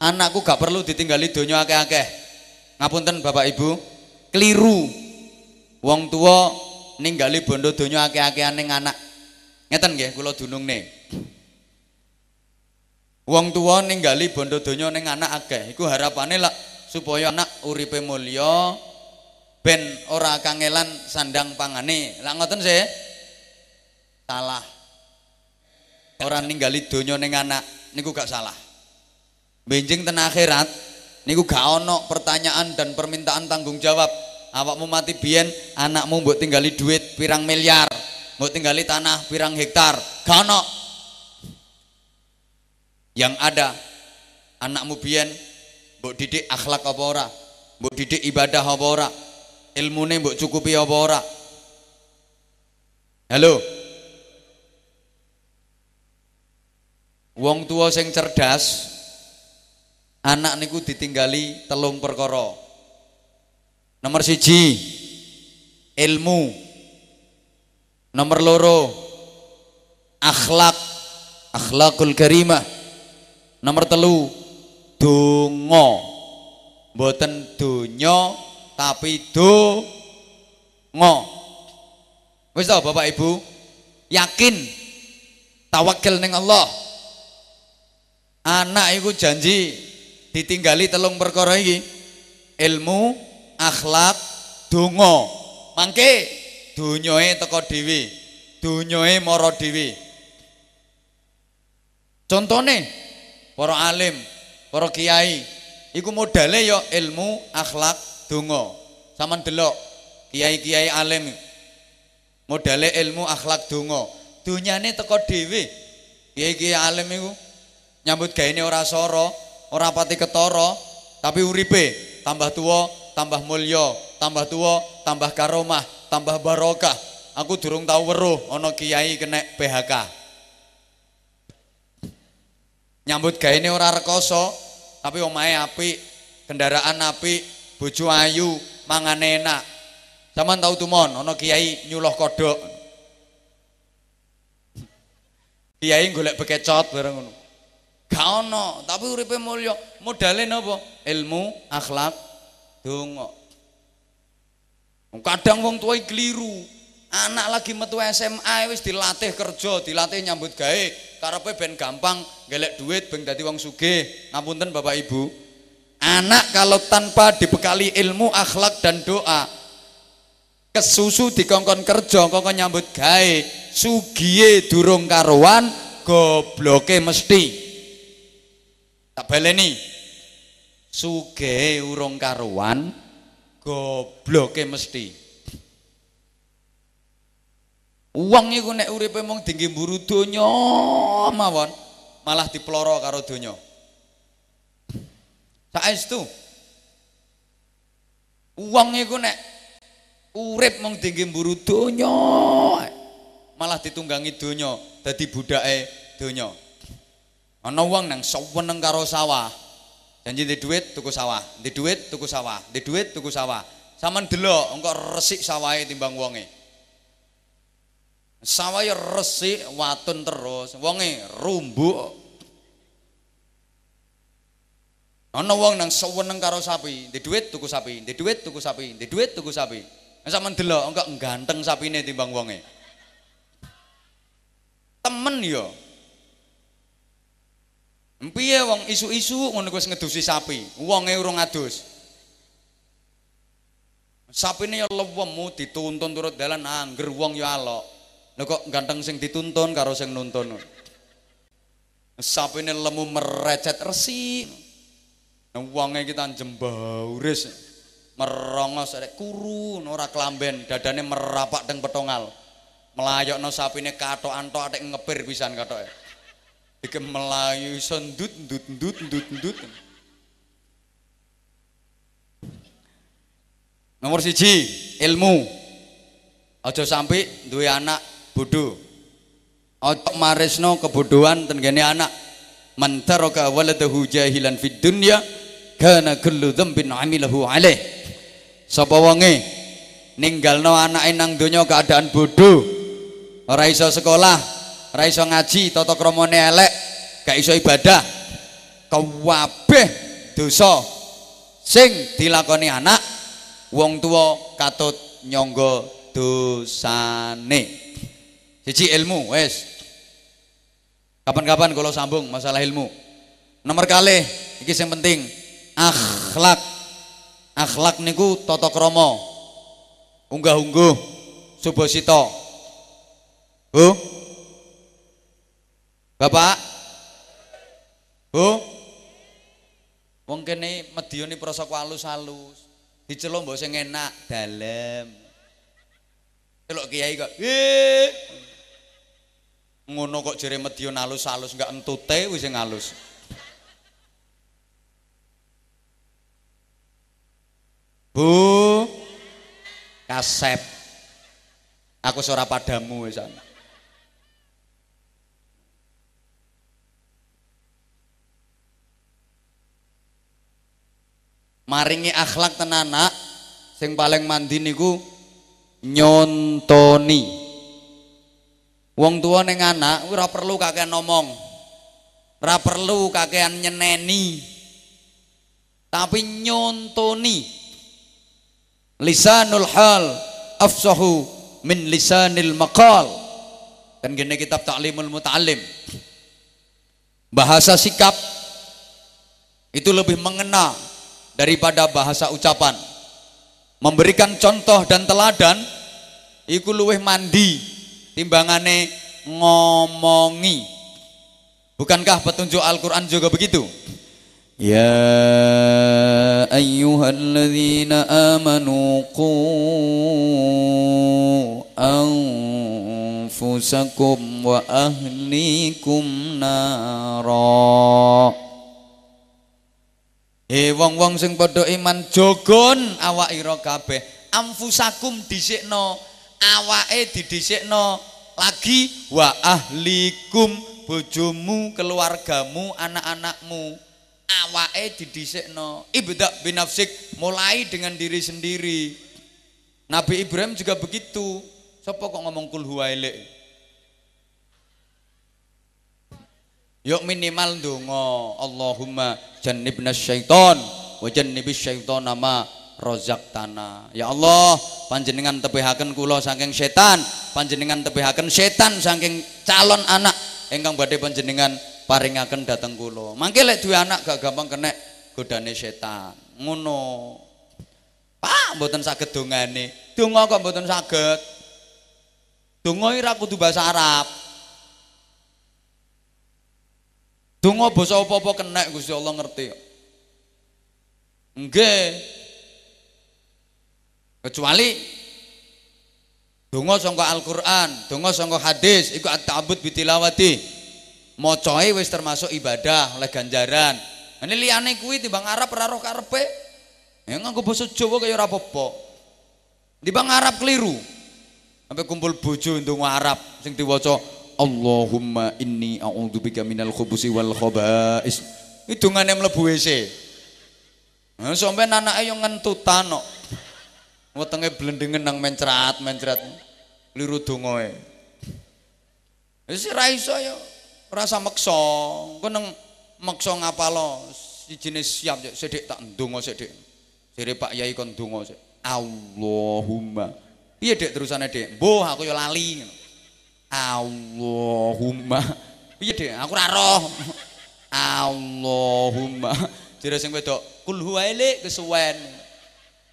anakku gak perlu ditinggali donya akeh-akeh ngapunten bapak ibu keliru wong tua ninggali bondo donya akeh ake ning anak ngeten nggih kula nih. wong tua ninggali bondo donya ning anak akeh iku harapane lak supaya anak uripe mulya ben ora kangelan sandang pangane lak ngoten sih salah orang ninggali donya ning anak niku gak salah benjing ten akhirat niku gak ono pertanyaan dan permintaan tanggung jawab awakmu mati biyen anakmu mbok tinggali duit pirang miliar mbok tinggali tanah pirang hektar gak ono yang ada anakmu biyen mbok didik akhlak apa ora mbok didik ibadah apa ora ilmune mbok cukupi apa ora halo wong tua sing cerdas anak niku ditinggali telung perkara nomor siji ilmu nomor loro akhlak akhlakul karimah nomor telu dongo boten dunyo tapi do ngo wis bapak ibu yakin tawakal neng Allah anak itu janji ditinggali telung perkara iki ilmu akhlak donga mangke donyoe teko dhewe donyoe mara dhewe contone para alim para kiai iku modale ya ilmu akhlak donga sampean delok kiai-kiai alim modale ilmu akhlak donga dunyane teko dhewe kiai-kiai alim iku nyambut gawe ora soro ora pati ketara, tapi uripe tambah tua, tambah mulya, tambah tua, tambah karomah, tambah barokah. Aku durung tahu weruh ono kiai kene PHK. Nyambut ini ora rekoso, tapi omahe api, kendaraan api, bojo ayu, mangane enak. tahu tu tumon ono kiai nyuloh kodok. Kiai golek bekecot bareng ngono. Gak ono, tapi uripe mulio modalin apa Ilmu, akhlak, donga. Kadang wong tua keliru. Anak lagi metu SMA wis dilatih kerja, dilatih nyambut gawe, karepe ben gampang gelek duit ben dadi wong sugih. Ngapunten Bapak Ibu. Anak kalau tanpa dibekali ilmu, akhlak dan doa, kesusu dikongkon kerja kongkon nyambut gawe, sugiye durung karuan, gobloke mesti tak baleni suge urung karuan gobloke mesti uang iku nek uripe mung tinggi mburu donya mawon malah diploro karo donya saestu uang iku nek urip mung tinggi mburu donya malah ditunggangi donya dadi budake donya ana wong nang seneng karo sawah janji di duit tuku sawah di duit tuku sawah di duit tuku sawah saman delok engko resik sawahe timbang wonge sawah ya resik watun terus wonge rumbuk ana wong nang seneng karo sapi di duit tuku sapi di duit tuku sapi di duit tuku sapi saman delok engko ganteng sapine timbang wonge temen ya. Piye wong isu-isu ngono wis ngedusi sapi, wonge urung adus. Sapine ya lewemu dituntun turut dalan angger wong ya alok. Lho kok ganteng sing dituntun karo sing nuntun. Sapine lemu merecet resi. Wonge kita jembauris merongos arek kuru ora kelamben dadane merapak teng petongal. Melayokno sapine kato anto atik ngepir pisan katoke. Iki melayu iso ndut ndut ndut ndut ndut. Nomor siji, ilmu. Aja sampai duwe anak bodoh. Aja maresno kebodohan tenggene anak. Man taraka waladahu jahilan fid dunya kana kullu dzambin amilahu alaih. Sapa wonge ninggalno anake nang donya keadaan bodoh, ora iso sekolah, ora iso ngaji tata kramane elek gak iso ibadah kabeh dosa sing dilakoni anak wong tua katut nyangga dosane siji ilmu wis kapan-kapan kalau sambung masalah ilmu nomor kali iki yang penting akhlak akhlak niku tata krama unggah-ungguh subasita Oh, Bapak? Bu? Wong kene medioni prasa kualus-alus. Dicelok mbok sing enak dalem. Celok kiai kok. Eh. Ngono kok jere medion alus-alus enggak entute wis sing alus. Bu. Kasep. Aku suara padamu wis ana. maringi akhlak tenana sing paling mandi niku nyontoni wong tua neng anak ora perlu kakean ngomong ora perlu kakean nyeneni tapi nyontoni lisanul hal afsahu min lisanil maqal kan gini kitab ta'limul muta'alim bahasa sikap itu lebih mengena daripada bahasa ucapan memberikan contoh dan teladan iku luweh mandi timbangane ngomongi bukankah petunjuk Al-Qur'an juga begitu Ya ayyuhalladzina amanu qu anfusakum wa ahlikum nara Eh wong-wong sing podo iman jogon awak iro kabeh. Amfusakum awa e didisekno lagi wa ahlikum bojomu, keluargamu, anak-anakmu. e didisekno ibadah binafsik mulai dengan diri sendiri. Nabi Ibrahim juga begitu. Sopo kok ngomong kul Yuk minimal dungo Allahumma jannibna syaiton wa jannibis syaiton nama rozak tanah. Ya Allah, panjenengan tepihakan kula saking setan, panjenengan tepihakan setan saking calon anak engkang badhe panjenengan paringaken dhateng kula. Mangke lek duwe anak gak gampang kena godane setan. Ngono. Pak, mboten saged dongane. Donga kok mboten saged. Donga ora kudu bahasa Arab. Tunggu basa apa-apa kena Gusti Allah ngerti. Enggak Kecuali tunggu songko Al-Qur'an, donga songko hadis ikut at-ta'abbud bitilawati. Macae wes termasuk ibadah oleh ganjaran. Ini liane kuwi bang Arab raro karpe. Yang Ya nganggo coba Jawa kaya ora Di bang Arab keliru. Sampai kumpul bojo untuk Arab sing diwocok Allahumma inni bika minal khubusi wal khaba'is. Hidungane mlebu WC. Nah, sampean anake yo ngentutan kok. Wetenge blendengen nang mencrat-mencrat. Liru dongoe. Wis ra iso yo. Rasa makso, Engko nang meksa ngapalo jenis siap sedek tak ndonga sedek Jere Pak Yai kon ndonga Allahumma. Piye dek terusane dek, Mbuh aku yo lali Allahumma iya deh aku raro Allahumma jadi sing wedok kul ilik kesuwen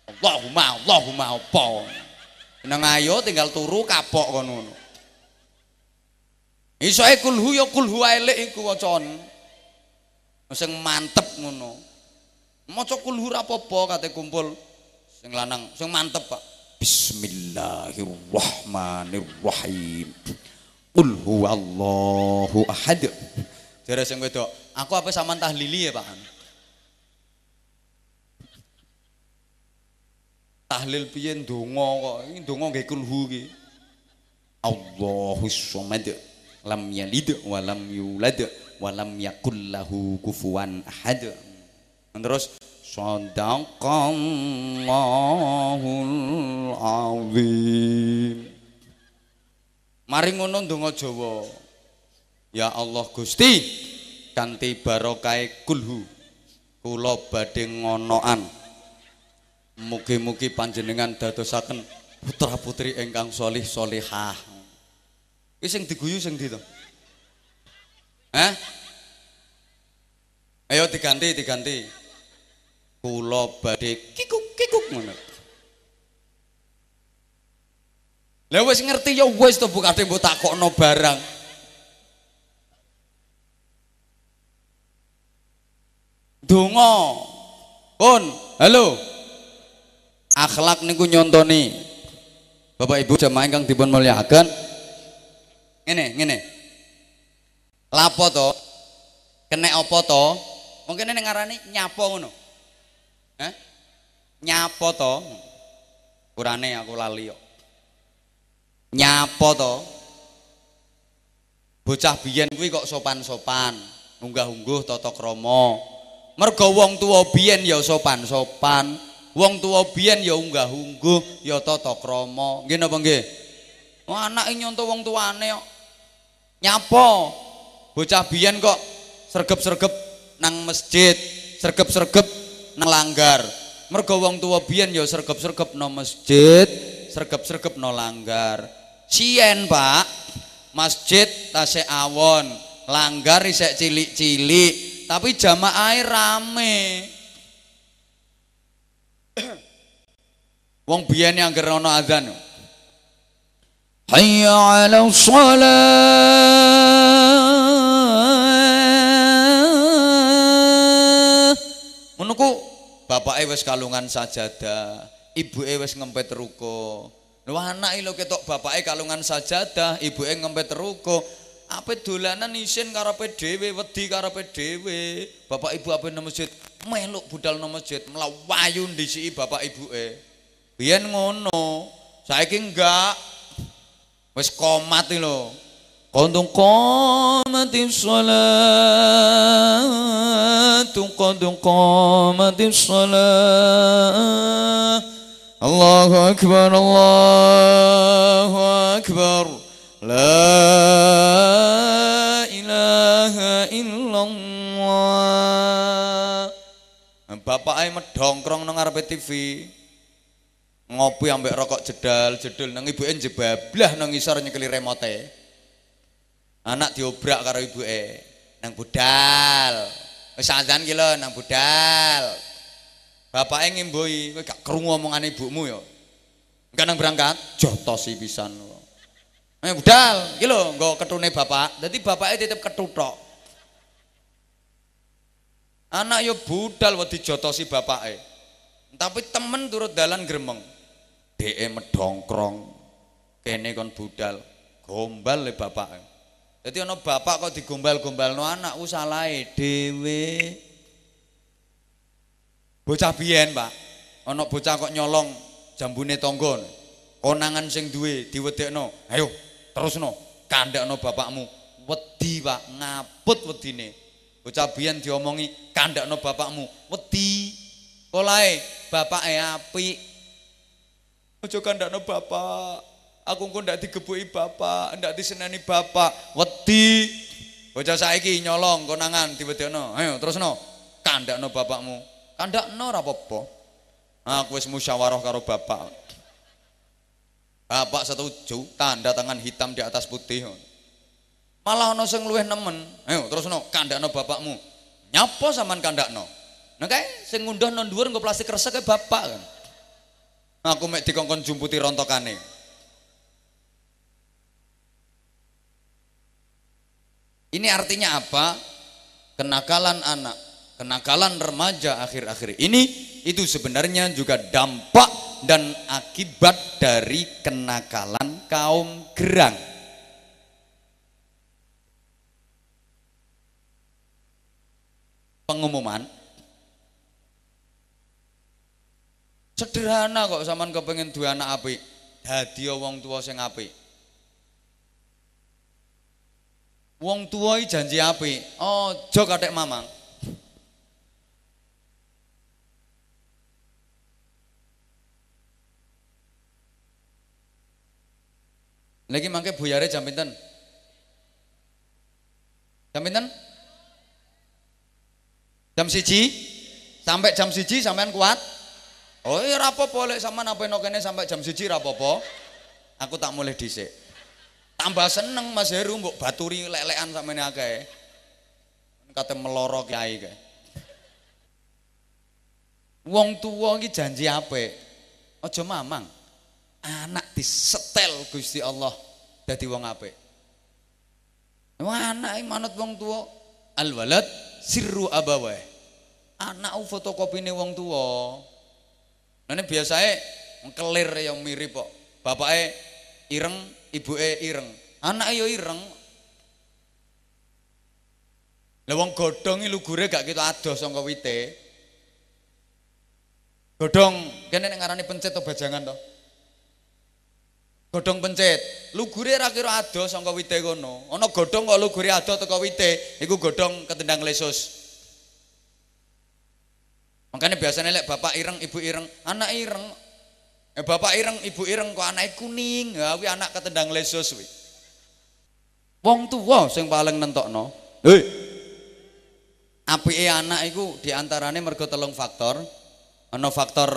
Allahumma Allahumma apa seneng ayo tinggal turu kapok kan ngono iso e kul huya kul ilik iku wacon sing mantep ngono maca kul hu rapopo kate kumpul sing lanang sing mantep pak Bismillahirrahmanirrahim Qul huwallahu ahad. Jare sing wedok, aku apa sampean tahlili ya, Pak? Tahlil piye ndonga kok? Iki ndonga nggih kulhu iki. Allahus samad. Lam yalid wa lam yulad wa lam yakul lahu kufuwan ahad. Terus sadaqallahul azim. Mari ngono donga Jawa. Ya Allah Gusti, kanthi barokahe kulhu kula badhe ngonoan. Mugi-mugi panjenengan dadosaken putra-putri ingkang solih solihah Iki sing diguyu sing ndi to? Hah? Ayo diganti, diganti. Kula badhe kikuk kikuk ngono. Lah ngerti ya buka tembok tak kok no barang. dungo, Pun, halo. Akhlak nih niku nyontoni. Bapak Ibu jamaah ingkang dipun mulyakaken. ini, ngene. Lapo to? kene opo to? Mungkin ning ngarani nyapo ngono. eh? Nyapo to? Kurane aku lali Nyapo to? Bocah biyen kuwi kok sopan-sopan, unggah-ungguh tata krama. Mergo wong tuwa biyen ya sopan-sopan, wong tuwa biyen ya unggah-ungguh, ya tata krama. Nggih napa nggih? Oh, Anake nyontoh wong tuane kok. Nyapo? Bocah biyen kok sergep-sergep nang masjid, sergep-sergep nang langgar. Mergo wong tuwa biyen ya sergep-sergep nang masjid, sergep-sergep nang langgar. cien pak masjid tasik awon langgar isek cilik-cilik tapi jamaah rame wong biyen yang ana azan hayya 'ala shalah menuku bapake wis kalungan sajadah ibuke wis ngempet rukuk Lu anak lo ketok bapak kalungan sajadah, ibu e ngempet ruko. Apa dolanan isin karo PDW, wedi karo PDW. Bapak ibu apa nama masjid? Meluk budal nama masjid, melawayun di sini bapak ibu e. Biar ngono, saya kira enggak. Wes komat lo. Kondung komat salat, kondung komat salat. الله أكبر الله أكبر لا إله إلا الله Bapak ae medongkrong nang ngarepe TV. Ngopi ambek rokok jedal, jedul nang ibuke jebablah nang ngisor nyekeli remote. Anak diobrak karo ibuke. Nang budal. Wis azan ki lho nang budal ingin ingin gue gak kerung omongane ibumu ya. Gak nang berangkat jotosi pisan. Eh budal, gitu gak ketune bapak. Jadi bapak bapake tetap ketutok. Anak yo ya budal waktu jotosi bapake. Tapi temen turut dalan gremeng. Dheke medongkrong. Kene kon budal, gombal le bapake. Jadi ono bapak kok digombal gombal no anak usah lain, dewi. Bocah biyen, Pak. Ana bocah kok nyolong jambune tonggon, Konangan sing duwe diwedekno. Ayo, terus no, kandak no bapakmu. Wedi, Pak. Ngaput wedine. Bocah biyen diomongi no bapakmu. Wedi. e api ojo kandak no bapak. Aku engko ndak digebuki bapak, ndak diseneni bapak. Wedi. Bocah saiki nyolong konangan diwedekno. Ayo, terus no, kandak no bapakmu. Kandakno no rapopo. Aku wis musyawarah karo bapak. Bapak setuju, tanda tangan hitam di atas putih. Malah ono sing nemen. Ayo no kandakno bapakmu. Nyapo sampean kandakno? Nah kae sing ngunduh nang dhuwur plastik resek bapak kan. Aku mek dikongkon jumputi rontokane. Ini artinya apa? Kenakalan anak kenakalan remaja akhir-akhir ini itu sebenarnya juga dampak dan akibat dari kenakalan kaum gerang. Pengumuman sederhana kok zaman kepengen dua anak api dadi wong tua sing api wong tua janji api oh oh, adek mamang Lagi mangke buyare jam pinten? Jam pinten? Jam siji? Sampai jam siji sampean kuat? Oh iya rapopo lek sampean apa kene sampai jam siji rapopo? Aku tak mulai dhisik. Tambah seneng Mas Heru mbok baturi lelekan sampean akeh. Kata meloro kiai kae. Wong tuwa iki janji apik. Aja mamang. anak disetel Gusti Allah dadi wong apik wong anak manut wong tua al walad sirru abawah anak fotokopine wong tua ini biasanya kelir yang mirip kok bapaknya ireng ibuke ireng anak yo ireng lah wong godhong lugure gak kita adoh saka wite godhong kene nek ngarani pencet to bajangan to Godhong pencet Lugure ra kira adoh sangka wite kono. Ana godhong kok lugure adoh teko wite, iku godhong ketendang lesus. Makanya biasanya lek bapak ireng, ibu ireng, anak ireng. Eh bapak ireng, ibu ireng kok anake kuning. ha kuwi anak ketendang lesus kuwi. Wong tuwa sing paling nentokno. Hei. Apike anak iku diantarane mergo telung faktor. Ana faktor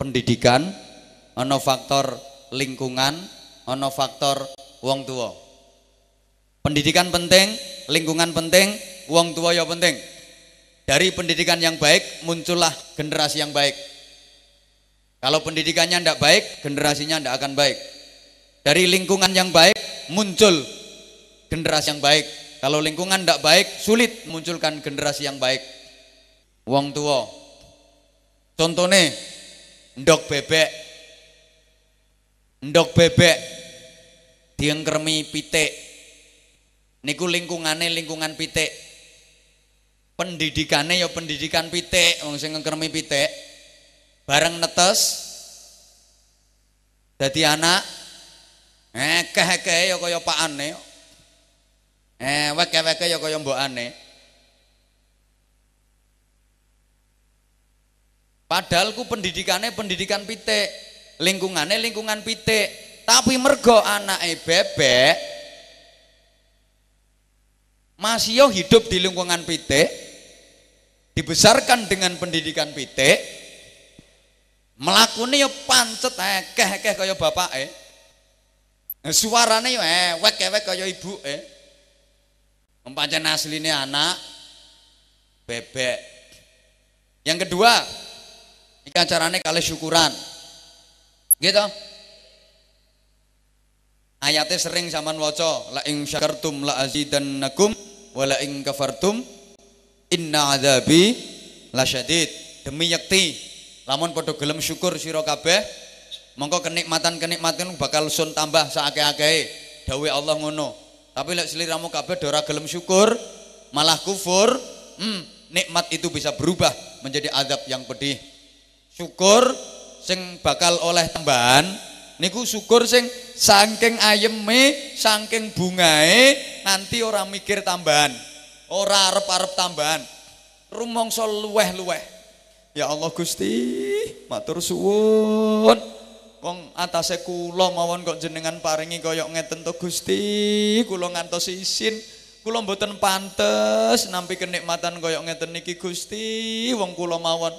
pendidikan, ana faktor lingkungan, ono faktor wong tua pendidikan penting lingkungan penting wong tua ya penting dari pendidikan yang baik muncullah generasi yang baik kalau pendidikannya tidak baik generasinya tidak akan baik dari lingkungan yang baik muncul generasi yang baik kalau lingkungan tidak baik sulit munculkan generasi yang baik wong tua contohnya ndok bebek ndok bebek diengkremi pitik niku lingkungane lingkungan pitik pendidikane ya pendidikan pitik wong sing ngengkremi pitik bareng netes dadi anak ekeh-ekeh ya kaya pakane eh weke ya kaya mbokane padahal ku pendidikane pendidikan pitik lingkungannya lingkungan pitik tapi mergo anak e bebek masih hidup di lingkungan pitik dibesarkan dengan pendidikan pitik melakukan yo pancet akeh-akeh kaya bapak eh nah, suarane yo ewek-ewek kaya ibu ibuke pancen asline anak bebek yang kedua ini acaranya kali syukuran Gitu. Ayatnya sering zaman waco la ing syakartum la azidannakum wa la ing kafartum inna la syadid Demi yakti lamun podo gelem syukur siro kabeh mongko kenikmatan-kenikmatan bakal sun tambah seake akehe dawe Allah ngono. Tapi lek seliramu kabeh dora gelem syukur malah kufur, hmm, nikmat itu bisa berubah menjadi azab yang pedih. Syukur sing bakal oleh tambahan niku syukur sing saking ayeme saking bungae nanti ora mikir tambahan ora arep-arep tambahan rumangsa luweh-luweh ya Allah Gusti matur suwun wong atase kula mawon kok jenengan paringi kaya ngeten to Gusti kula ngantos isin kula mboten pantes nampi kenikmatan kaya ngeten niki Gusti wong kula mawon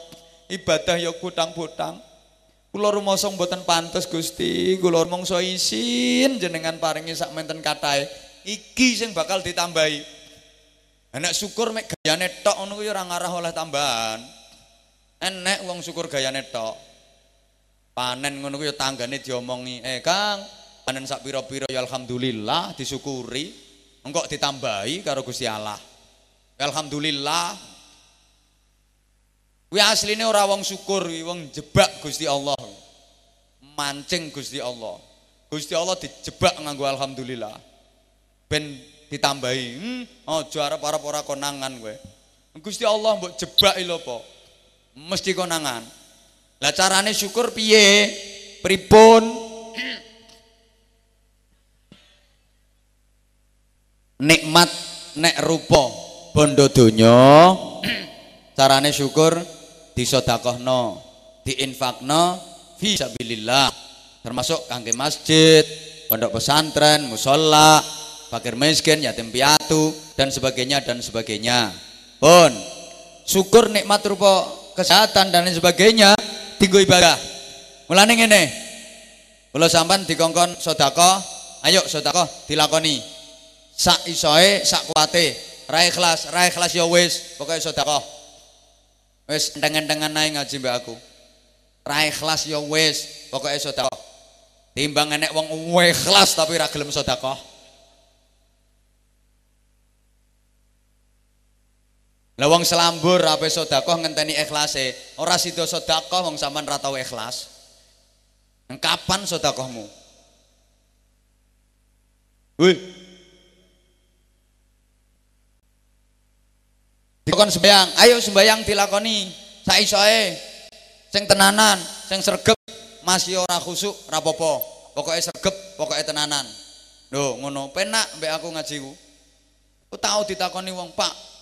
ibadah ya kutang botang Kula rumangsa buatan pantas Gusti, kula so isin jenengan paringi sak menten katay, Iki sing bakal ditambahi. Enak syukur mek gayane tok ngono kuwi ora oleh tambahan. Enak uang syukur gayane tok. Panen ngono ya tangga nih diomongi, "Eh Kang, panen sak pira-pira ya alhamdulillah disyukuri." Engkok ditambahi karo Gusti Allah. Ya alhamdulillah Kuwi asline ora wong syukur, wong jebak Gusti Allah. Mancing Gusti Allah. Gusti Allah dijebak nganggo alhamdulillah. Ben ditambahi, hmm, oh, juara para para konangan gue, Gusti Allah mbok jebak lho po, Mesti konangan. Lah carane syukur piye? Pripun? Nikmat nek rupa bondo donya carane syukur disodakohno diinfakno fi sabilillah termasuk kangge masjid pondok pesantren musola fakir miskin yatim piatu dan sebagainya dan sebagainya pun syukur nikmat rupa kesehatan dan lain sebagainya tinggu ibadah mulai ini, kalau sampan dikongkon sodako. ayo sodako, dilakoni sak isoe sak kuate ra kelas, ra kelas yowes, ya wis sodako. Wes dengan dengan naik ngaji mbak aku. Ra kelas ya wes pokoknya sodako. Timbang enek wong kelas tapi ra sodako. lawang selambur apa sodako ngenteni ikhlase. Ora sida sodako, wong sampean ratau tau ikhlas. Kapan sedekahmu? Wih, dikon sembayang ayo sembayang dilakoni saisoe sing tenanan sing sergep masih ora khusuk rapopo pokoknya sergep pokoknya tenanan Do, ngono penak be aku ngaji ku tau ditakoni wong pak